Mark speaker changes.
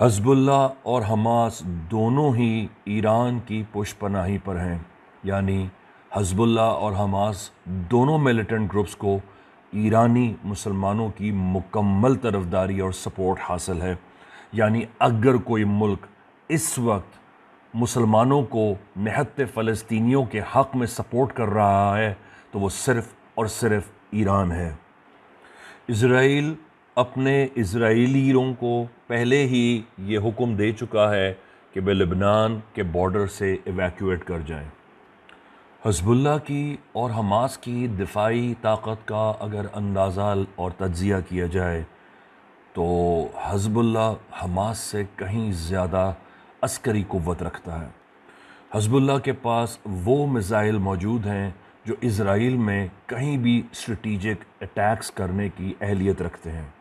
Speaker 1: हजबुल्ला और हमास दोनों ही ईरान की पुष्पनाही पर हैं यानी हजबुल्ला और हमास दोनों मिलिटेंट ग्रुप्स को ईरानी मुसलमानों की मुकम्मल तरफदारी और सपोर्ट हासिल है यानी अगर कोई मुल्क इस वक्त मुसलमानों को नहत फ़लस्तीनियों के हक़ में सपोर्ट कर रहा है तो वो सिर्फ़ और सिर्फ़ ईरान है इसराइल अपने इसराइलीरों को पहले ही ये हुक्म दे चुका है कि वे लिबनान के बॉर्डर से इवैक्यूएट कर जाएं। हजबुल्ला की और हमास की दिफाई ताकत का अगर अंदाज़ा और तज्जिया किया जाए तो हजबुल्ला हमास से कहीं ज़्यादा अस्करी क़वत रखता है हजबुल्ला के पास वो मिज़ाइल मौजूद हैं जो इसराइल में कहीं भी स्ट्रेटिजिक अटैक्स करने की अहलियत रखते हैं